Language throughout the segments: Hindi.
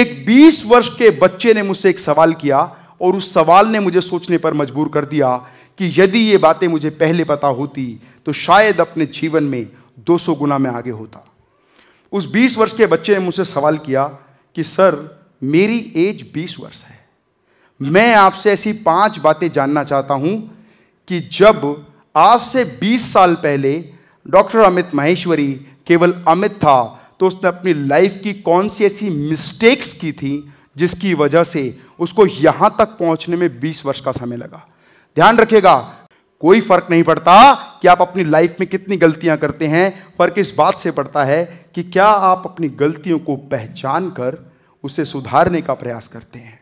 एक 20 वर्ष के बच्चे ने मुझसे एक सवाल किया और उस सवाल ने मुझे सोचने पर मजबूर कर दिया कि यदि ये बातें मुझे पहले पता होती तो शायद अपने जीवन में 200 गुना में आगे होता उस 20 वर्ष के बच्चे ने मुझसे सवाल किया कि सर मेरी एज 20 वर्ष है मैं आपसे ऐसी पांच बातें जानना चाहता हूं कि जब आज से 20 साल पहले डॉक्टर अमित माहेश्वरी केवल अमित था तो उसने अपनी लाइफ की कौन सी ऐसी मिस्टेक्स की थी जिसकी वजह से उसको यहां तक पहुंचने में 20 वर्ष का समय लगा ध्यान रखेगा कोई फर्क नहीं पड़ता कि आप अपनी लाइफ में कितनी गलतियां करते हैं फर्क इस बात से पड़ता है कि क्या आप अपनी गलतियों को पहचान कर उसे सुधारने का प्रयास करते हैं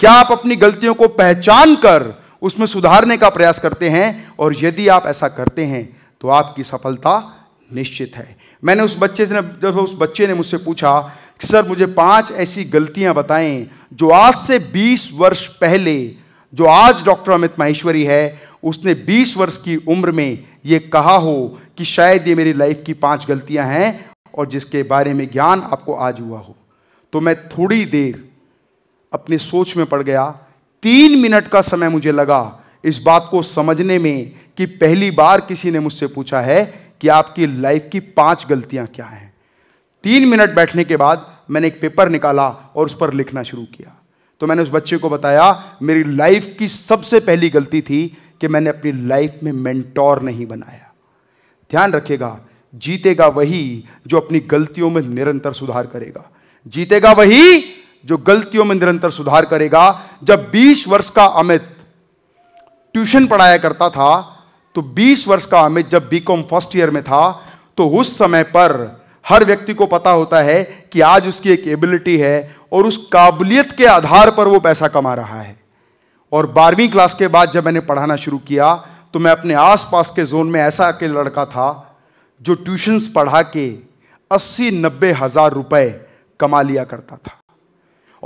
क्या आप अपनी गलतियों को पहचान कर उसमें सुधारने का प्रयास करते हैं और यदि आप ऐसा करते हैं तो आपकी सफलता निश्चित है मैंने उस बच्चे से जब उस बच्चे ने मुझसे पूछा कि सर मुझे पांच ऐसी गलतियां बताएं जो आज से 20 वर्ष पहले जो आज डॉक्टर अमित माहेश्वरी है उसने 20 वर्ष की उम्र में ये कहा हो कि शायद ये मेरी लाइफ की पांच गलतियां हैं और जिसके बारे में ज्ञान आपको आज हुआ हो तो मैं थोड़ी देर अपनी सोच में पड़ गया तीन मिनट का समय मुझे लगा इस बात को समझने में कि पहली बार किसी ने मुझसे पूछा है कि आपकी लाइफ की पांच गलतियां क्या हैं तीन मिनट बैठने के बाद मैंने एक पेपर निकाला और उस पर लिखना शुरू किया तो मैंने उस बच्चे को बताया मेरी लाइफ की सबसे पहली गलती थी कि मैंने अपनी लाइफ में मेंटोर नहीं बनाया ध्यान रखेगा जीतेगा वही जो अपनी गलतियों में निरंतर सुधार करेगा जीतेगा वही जो गलतियों में निरंतर सुधार करेगा जब 20 वर्ष का अमित ट्यूशन पढ़ाया करता था तो 20 वर्ष का अमित जब बीकॉम फर्स्ट ईयर में था तो उस समय पर हर व्यक्ति को पता होता है कि आज उसकी एक एबिलिटी है और उस काबिलियत के आधार पर वो पैसा कमा रहा है और बारहवीं क्लास के बाद जब मैंने पढ़ाना शुरू किया तो मैं अपने आसपास के जोन में ऐसा के लड़का था जो ट्यूशन्स पढ़ा के अस्सी नब्बे हजार रुपए कमा लिया करता था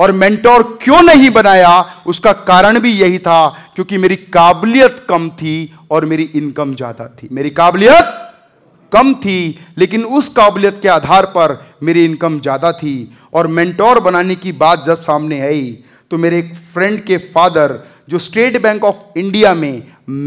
और मेंटोर क्यों नहीं बनाया उसका कारण भी यही था क्योंकि मेरी काबिलियत कम थी और मेरी इनकम ज़्यादा थी मेरी काबिलियत कम थी लेकिन उस काबिलियत के आधार पर मेरी इनकम ज़्यादा थी और मेंटोर बनाने की बात जब सामने आई तो मेरे एक फ्रेंड के फादर जो स्टेट बैंक ऑफ इंडिया में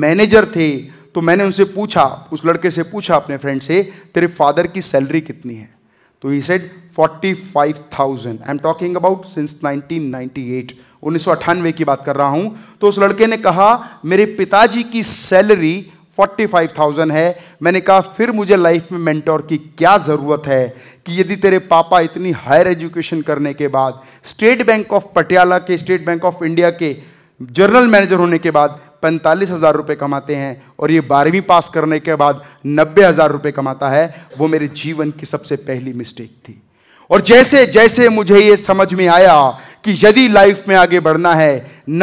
मैनेजर थे तो मैंने उनसे पूछा उस लड़के से पूछा अपने फ्रेंड से तेरे फादर की सैलरी कितनी है तो he said 45,000 I am talking about since 1998 1998 की बात कर रहा हूं तो उस लड़के ने कहा मेरे पिताजी की सैलरी 45,000 है मैंने कहा फिर मुझे लाइफ में मेंटोर की क्या ज़रूरत है कि यदि तेरे पापा इतनी हायर एजुकेशन करने के बाद स्टेट बैंक ऑफ पटियाला के स्टेट बैंक ऑफ इंडिया के जनरल मैनेजर होने के बाद पैंतालीस हज़ार रुपये कमाते हैं और ये बारहवीं पास करने के बाद नब्बे हज़ार रुपये कमाता है वो मेरे जीवन की सबसे पहली मिस्टेक थी और जैसे जैसे मुझे ये समझ में आया कि यदि लाइफ में आगे बढ़ना है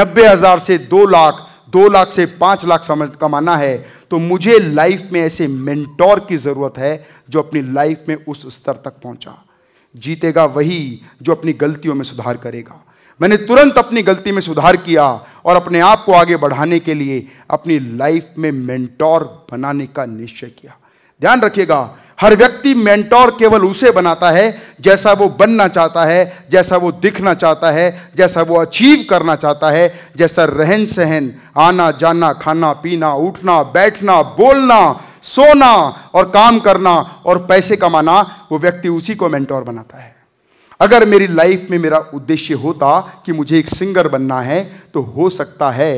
नब्बे हज़ार से दो लाख दो लाख से पाँच लाख समझ कमाना है तो मुझे लाइफ में ऐसे मेंटोर की ज़रूरत है जो अपनी लाइफ में उस स्तर तक पहुंचा जीतेगा वही जो अपनी गलतियों में सुधार करेगा मैंने तुरंत अपनी गलती में सुधार किया और अपने आप को आगे बढ़ाने के लिए अपनी लाइफ में मेंटोर बनाने का निश्चय किया ध्यान रखिएगा हर व्यक्ति मेंटोर केवल उसे बनाता है जैसा वो बनना चाहता है जैसा वो दिखना चाहता है जैसा वो अचीव करना चाहता है जैसा रहन सहन आना जाना खाना पीना उठना बैठना बोलना सोना और काम करना और पैसे कमाना वो व्यक्ति उसी को मेंटोर बनाता है अगर मेरी लाइफ में मेरा उद्देश्य होता कि मुझे एक सिंगर बनना है तो हो सकता है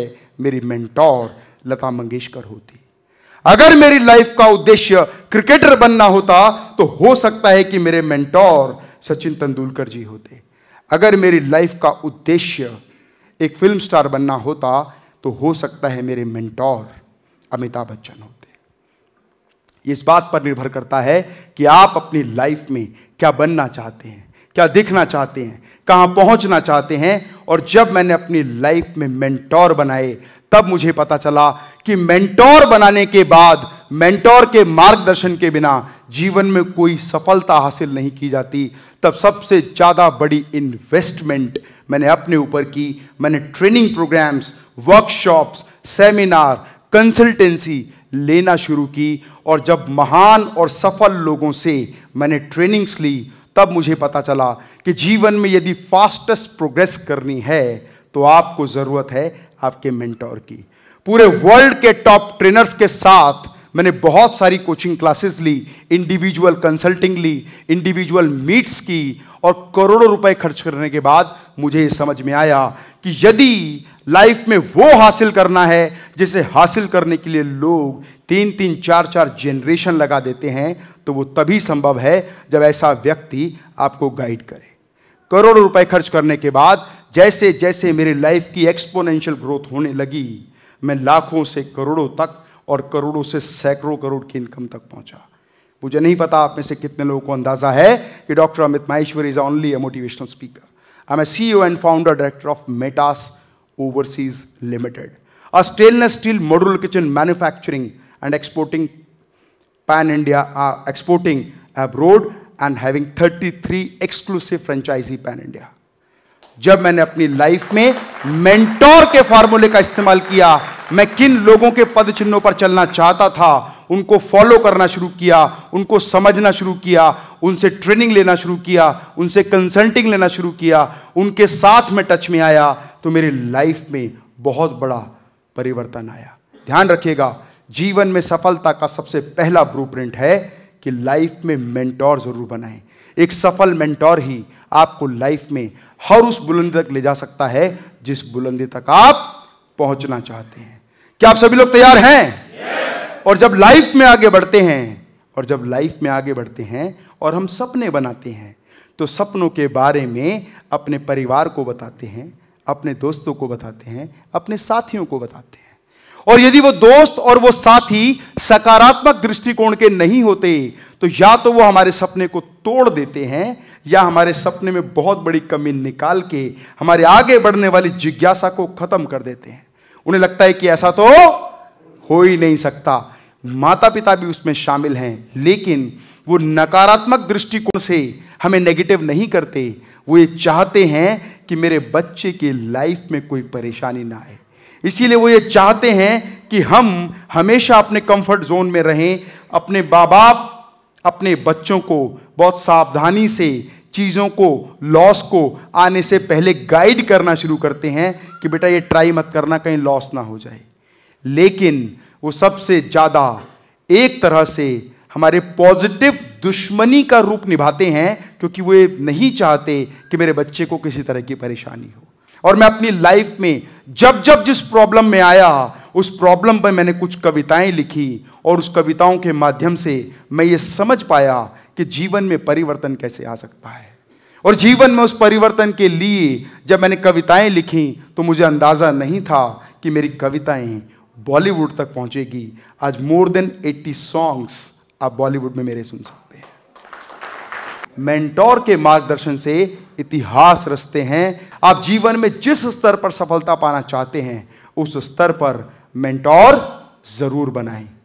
मेरी मेंटोर लता मंगेशकर होती अगर मेरी लाइफ का उद्देश्य क्रिकेटर बनना होता तो हो सकता है कि मेरे मेंटोर सचिन तेंदुलकर जी होते अगर मेरी लाइफ का उद्देश्य एक फिल्म स्टार बनना होता तो हो सकता है मेरे मेंटोर अमिताभ बच्चन होते इस बात पर निर्भर करता है कि आप अपनी लाइफ में क्या बनना चाहते हैं क्या दिखना चाहते हैं कहाँ पहुँचना चाहते हैं और जब मैंने अपनी लाइफ में मेंटोर बनाए तब मुझे पता चला कि मेंटोर बनाने के बाद मेंटोर के मार्गदर्शन के बिना जीवन में कोई सफलता हासिल नहीं की जाती तब सबसे ज़्यादा बड़ी इन्वेस्टमेंट मैंने अपने ऊपर की मैंने training programmes workshops seminar consultancy लेना शुरू की और जब महान और सफल लोगों से मैंने ट्रेनिंग्स ली तब मुझे पता चला कि जीवन में यदि फास्टेस्ट प्रोग्रेस करनी है तो आपको ज़रूरत है आपके मेंटोर की पूरे वर्ल्ड के टॉप ट्रेनर्स के साथ मैंने बहुत सारी कोचिंग क्लासेस ली इंडिविजुअल कंसल्टिंग ली इंडिविजुअल मीट्स की और करोड़ों रुपए खर्च करने के बाद मुझे ये समझ में आया कि यदि लाइफ में वो हासिल करना है जिसे हासिल करने के लिए लोग तीन तीन चार चार जेनरेशन लगा देते हैं तो वो तभी संभव है जब ऐसा व्यक्ति आपको गाइड करे करोड़ों रुपए खर्च करने के बाद जैसे जैसे मेरी लाइफ की एक्सपोनेंशियल ग्रोथ होने लगी मैं लाखों से करोड़ों तक और करोड़ों से सैकड़ों करोड़ की इनकम तक पहुंचा मुझे नहीं पता आप में से कितने लोगों को अंदाजा है कि doctor Amit Maheshwar is only a motivational speaker I am a C O and founder director of Metas overseas limited a steel e steel kitchen manufacturing and exporting Pan India are exporting abroad and having 33 exclusive franchisee pan India. जब मैंने अपनी लाइफ में मेंटोर के फार्मूले का इस्तेमाल किया मैं किन लोगों के पद चिन्हों पर चलना चाहता था उनको फॉलो करना शुरू किया उनको समझना शुरू किया उनसे ट्रेनिंग लेना शुरू किया उनसे कंसल्टिंग लेना शुरू किया उनके साथ में टच में आया तो मेरी लाइफ में बहुत बड़ा परिवर्तन आया ध्यान रखिएगा जीवन में सफलता का सबसे पहला ब्लू है कि लाइफ में मेंटोर ज़रूर बनाएं एक सफल मेंटोर ही आपको लाइफ में हर उस बुलंदी तक ले जा सकता है जिस बुलंदी तक आप पहुंचना चाहते हैं क्या आप सभी लोग तैयार हैं yes! और जब लाइफ में आगे बढ़ते हैं और जब लाइफ में आगे बढ़ते हैं और हम सपने बनाते हैं तो सपनों के बारे में अपने परिवार को बताते हैं अपने दोस्तों को बताते हैं अपने साथियों को बताते हैं और यदि वो दोस्त और वो साथी सकारात्मक दृष्टिकोण के नहीं होते तो या तो वो हमारे सपने को तोड़ देते हैं या हमारे सपने में बहुत बड़ी कमी निकाल के हमारे आगे बढ़ने वाली जिज्ञासा को खत्म कर देते हैं उन्हें लगता है कि ऐसा तो हो ही नहीं सकता माता पिता भी उसमें शामिल हैं लेकिन वो नकारात्मक दृष्टिकोण से हमें नेगेटिव नहीं करते वो ये चाहते हैं कि मेरे बच्चे की लाइफ में कोई परेशानी ना आए इसीलिए वो ये चाहते हैं कि हम हमेशा अपने कंफर्ट जोन में रहें अपने माँ बाप अपने बच्चों को बहुत सावधानी से चीज़ों को लॉस को आने से पहले गाइड करना शुरू करते हैं कि बेटा ये ट्राई मत करना कहीं लॉस ना हो जाए लेकिन वो सबसे ज़्यादा एक तरह से हमारे पॉजिटिव दुश्मनी का रूप निभाते हैं क्योंकि वो ये नहीं चाहते कि मेरे बच्चे को किसी तरह की परेशानी हो और मैं अपनी लाइफ में जब जब जिस प्रॉब्लम में आया उस प्रॉब्लम पर मैंने कुछ कविताएं लिखी और उस कविताओं के माध्यम से मैं ये समझ पाया कि जीवन में परिवर्तन कैसे आ सकता है और जीवन में उस परिवर्तन के लिए जब मैंने कविताएं लिखी तो मुझे अंदाज़ा नहीं था कि मेरी कविताएं बॉलीवुड तक पहुंचेगी आज मोर देन 80 सॉन्ग्स आप बॉलीवुड में मेरे सुन सकते मेंटोर के मार्गदर्शन से इतिहास रचते हैं आप जीवन में जिस स्तर पर सफलता पाना चाहते हैं उस स्तर पर मेंटोर जरूर बनाएं